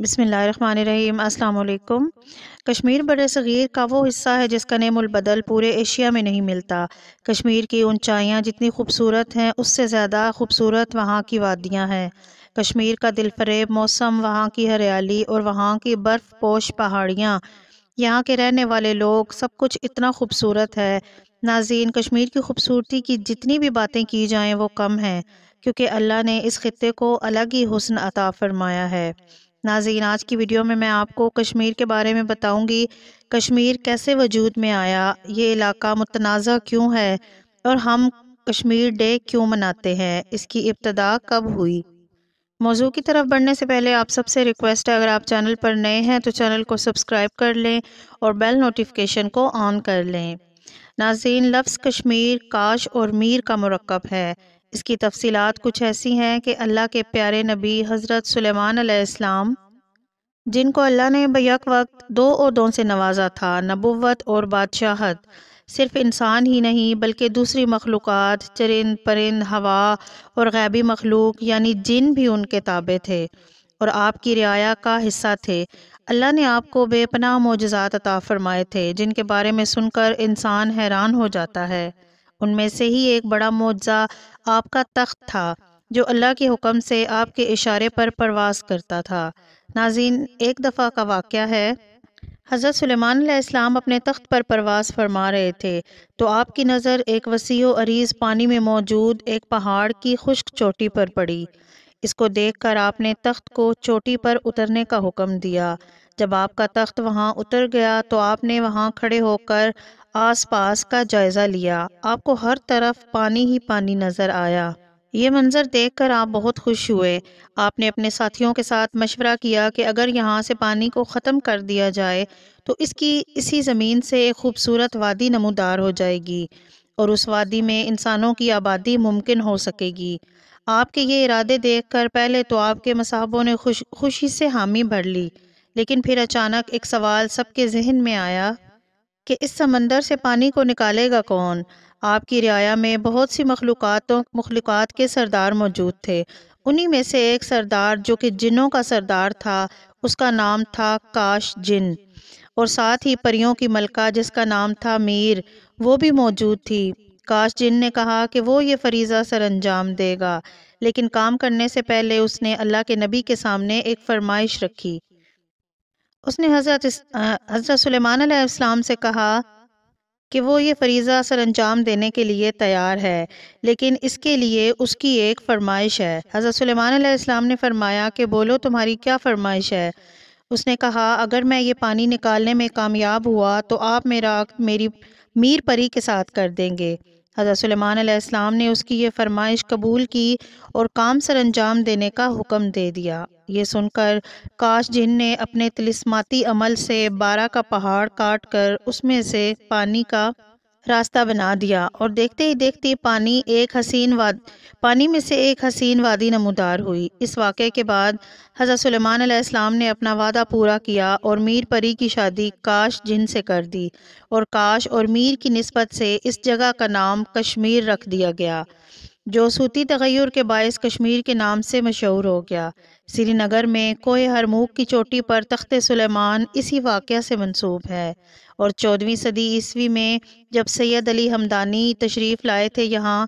बसमीम कश्मीर बड़े सग़ीर का वो हिस्सा है जिसका नेमुलबदल पूरे एशिया में नहीं मिलता कश्मीर की ऊंचाइयां जितनी खूबसूरत हैं उससे ज़्यादा खूबसूरत वहाँ की वादियाँ हैं कश्मीर का दिलफरेब मौसम वहाँ की हरियाली और वहाँ की बर्फ़ पोश पहाड़ियाँ यहाँ के रहने वाले लोग सब कुछ इतना खूबसूरत है नाजीन कश्मीर की खूबसूरती की जितनी भी बातें की जाएँ वो कम हैं क्योंकि अल्लाह ने इस खत्े को अलग ही हसन अता फरमाया है नाजीन आज की वीडियो में मैं आपको कश्मीर के बारे में बताऊंगी कश्मीर कैसे वजूद में आया ये इलाका मुतनाज़ क्यों है और हम कश्मीर डे क्यों मनाते हैं इसकी इब्तदा कब हुई मौजू की तरफ बढ़ने से पहले आप सबसे रिक्वेस्ट है अगर आप चैनल पर नए हैं तो चैनल को सब्सक्राइब कर लें और बेल नोटिफिकेशन को ऑन कर लें नाजीन लफ्स कश्मीर काश और मीर का मरकब है इसकी तफसीत कुछ ऐसी हैं कि अल्लाह के प्यारे नबी हज़रत सलेमान जिनको अल्लाह ने बक वक्त दो दो से नवाजा था नबोवत और बादशाहत सिर्फ इंसान ही नहीं बल्कि दूसरी मखलूक चरिंद परिंद हवा और गैबी मखलूक यानी जिन भी उनके ताबे थे और आपकी रियाया का हिस्सा थे अल्लाह ने आपको बेपनाह मोजात अता फरमाए थे जिनके बारे में सुनकर इंसान हैरान हो जाता है उनमें से ही एक बड़ा मुआवजा आपका तख्त था जो अल्लाह के हुक्म से आपके इशारे पर परवास करता था नाजीन एक दफ़ा का वाक़ है हज़रत सलेमान अपने तख्त पर परवास फरमा रहे थे तो आपकी नज़र एक वसी अरीज़ पानी में मौजूद एक पहाड़ की खुश्क चोटी पर पड़ी इसको देखकर आपने तख्त को चोटी पर उतरने का हुक्म दिया जब आपका तख्त वहाँ उतर गया तो आपने वहाँ खड़े होकर आसपास का जायज़ा लिया आपको हर तरफ पानी ही पानी नज़र आया ये मंज़र देखकर आप बहुत खुश हुए आपने अपने साथियों के साथ मशवरा किया कि अगर यहाँ से पानी को ख़त्म कर दिया जाए तो इसकी इसी ज़मीन से एक खूबसूरत वादी नमोदार हो जाएगी और उस वादी में इंसानों की आबादी मुमकिन हो सकेगी आपके ये इरादे देखकर पहले तो आपके मसाबों ने खुश खुशी से हामी भर ली लेकिन फिर अचानक एक सवाल सबके जहन में आया कि इस समंदर से पानी को निकालेगा कौन आपकी रियाया में बहुत सी मखलूकों मखलूक़ के सरदार मौजूद थे उन्हीं में से एक सरदार जो कि जिनों का सरदार था उसका नाम था काश जिन और साथ ही परियों की मलका जिसका नाम था मीर वो भी मौजूद थी काश जिन ने कहा कि वो ये फरीज़ा सर अंजाम देगा लेकिन काम करने से पहले उसने अल्लाह के नबी के सामने एक फरमाइश रखी उसने हज़रत हज़रत सलेमान से कहा कि वो ये फरीज़ा सर अंजाम देने के लिए तैयार है लेकिन इसके लिए उसकी एक फ़रमाइश है हज़रत सलेमान ने फरमाया कि बोलो तुम्हारी क्या फ़रमाइश है उसने कहा अगर मैं ये पानी निकालने में कामयाब हुआ तो आप मेरा मेरी मीर परी के साथ कर देंगे हज़रत सलमान ने उसकी ये फरमाइश कबूल की और काम सर अंजाम देने का हुक्म दे दिया ये सुनकर काश जिन ने अपने तिलस्माती अमल से बारह का पहाड़ काट कर उसमें से पानी का रास्ता बना दिया और देखते ही देखते पानी एक हसीन वाद पानी में से एक हसीन वादी नमदार हुई इस वाक़े के बाद हज़रत सलमान अलैहिस्सलाम ने अपना वादा पूरा किया और मीर परी की शादी काश जिन से कर दी और काश और मीर की नस्बत से इस जगह का नाम कश्मीर रख दिया गया जो सूती तगैर के बायस कश्मीर के नाम से मशहूर हो गया श्रीनगर में कोहे हरमूख की चोटी पर तख्त सुलेमान इसी वाक़ से मंसूब है और चौदहवीं सदी ईस्वी में जब सैयद अली हमदानी तशरीफ़ लाए थे यहाँ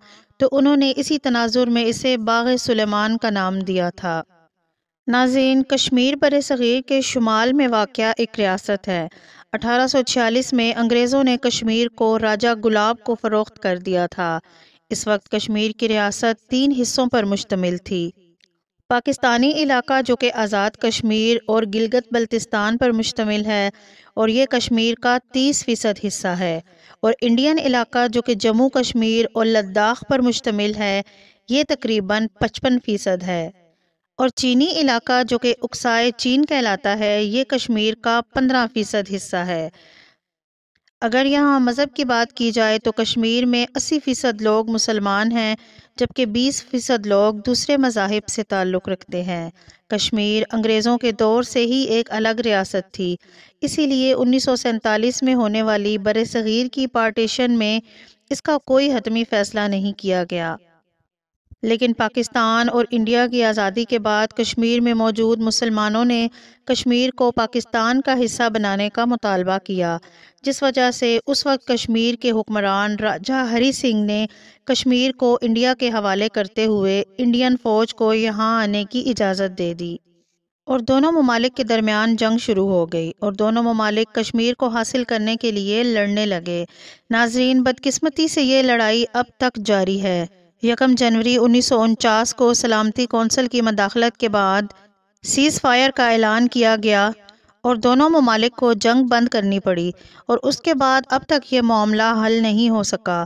तो उन्होंने इसी तनाजुर में इसे बाग सुलेमान का नाम दिया था नाजीन कश्मीर बर सग़ीर के शुमाल में वाक़ एक रियासत है 1846 में अंग्रेज़ों ने कश्मीर को राजा गुलाब को फ़रोख्त कर दिया था इस वक्त कश्मीर की रियासत तीन हिस्सों पर मुश्तमिल थी पाकिस्तानी इलाका जो कि आज़ाद कश्मीर और गिलगत बल्तिस्तान पर मुश्तमिल है और ये कश्मीर का तीस फ़ीसद हिस्सा है और इंडियन इलाका जो कि जम्मू कश्मीर और लद्दाख पर मुश्तमिल है ये तकरीबन पचपन फ़ीसद है और चीनी इलाका जो कि उकसाए चीन कहलाता है ये कश्मीर का पंद्रह फ़ीसद हिस्सा है अगर यहाँ मज़हब की बात की जाए तो कश्मीर में अस्सी फ़ीसद लोग मुसलमान हैं जबकि बीस फ़ीसद लोग दूसरे मजाहब से ताल्लुक़ रखते हैं कश्मीर अंग्रेज़ों के दौर से ही एक अलग रियासत थी इसीलिए उन्नीस सौ सैंतालीस में होने वाली बर की पार्टीशन में इसका कोई हतमी फ़ैसला नहीं किया गया लेकिन पाकिस्तान और इंडिया की आज़ादी के बाद कश्मीर में मौजूद मुसलमानों ने कश्मीर को पाकिस्तान का हिस्सा बनाने का मुतालबा किया जिस वजह से उस वक्त कश्मीर के हुक्मरान राजा हरी सिंह ने कश्मीर को इंडिया के हवाले करते हुए इंडियन फ़ौज को यहाँ आने की इजाज़त दे दी और दोनों ममालिक के दरमियान जंग शुरू हो गई और दोनों ममालिक कश्मीर को हासिल करने के लिए लड़ने लगे नाजरीन बदकिस्मती से ये लड़ाई अब तक जारी है यकम जनवरी उन्नीस को सलामती कौंसिल की मदाखलत के बाद सीज़ फायर का ऐलान किया गया और दोनों ममालिक को जंग बंद करनी पड़ी और उसके बाद अब तक ये मामला हल नहीं हो सका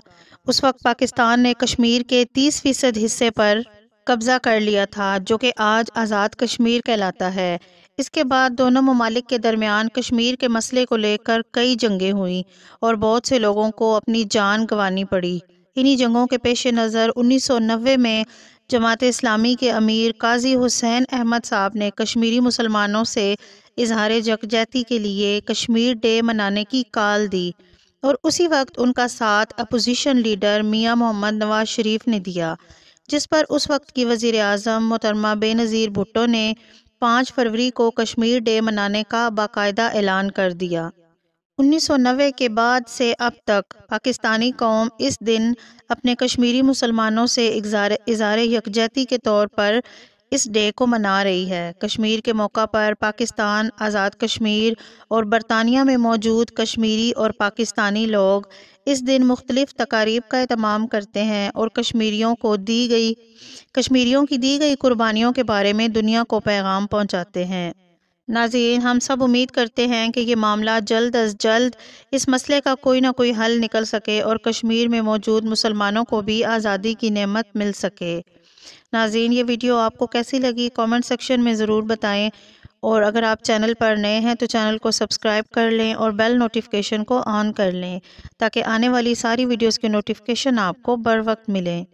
उस वक्त पाकिस्तान ने कश्मीर के 30 फीसद हिस्से पर कब्ज़ा कर लिया था जो कि आज आज़ाद कश्मीर कहलाता है इसके बाद दोनों ममालिक के दरमियान कश्मीर के मसले को लेकर कई जंगें हुई और बहुत से लोगों को अपनी जान गंवानी पड़ी इन्हीं जंगों के पेश नज़र उन्नीस सौ नबे में जमात इस्लामी के अमीर काजी हुसैन अहमद साहब ने कश्मीरी मुसलमानों से इजहार जगजहती के लिए कश्मीर डे मनाने की काल दी और उसी वक्त उनका साथ अपोजिशन लीडर मियां मोहम्मद नवाज शरीफ ने दिया जिस पर उस वक्त की वजीर अजम मोहतरमा बेनज़ीर भुट्टो ने पाँच फरवरी को कश्मीर डे मनाने का बाकायदा ऐलान कर दिया उन्नीस सौ के बाद से अब तक पाकिस्तानी कौम इस दिन अपने कश्मीरी मुसलमानों से इजार यकजहती के तौर पर इस डे को मना रही है कश्मीर के मौका पर पाकिस्तान आज़ाद कश्मीर और बरतानिया में मौजूद कश्मीरी और पाकिस्तानी लोग इस दिन मुख्तलिफ तकारीब का अहतमाम करते हैं और कश्मीरियों को दी गई कश्मीरियों की दी गई कुर्बानियों के बारे में दुनिया को पैगाम पहुँचाते हैं नाजीन हम सब उम्मीद करते हैं कि ये मामला जल्द अज जल्द इस मसले का कोई ना कोई हल निकल सके और कश्मीर में मौजूद मुसलमानों को भी आज़ादी की नेमत मिल सके नाजीन ये वीडियो आपको कैसी लगी कमेंट सेक्शन में ज़रूर बताएं और अगर आप चैनल पर नए हैं तो चैनल को सब्सक्राइब कर लें और बेल नोटिफिकेशन को ऑन कर लें ताकि आने वाली सारी वीडियोज़ की नोटिफिकेशन आपको बर वक्त मिलें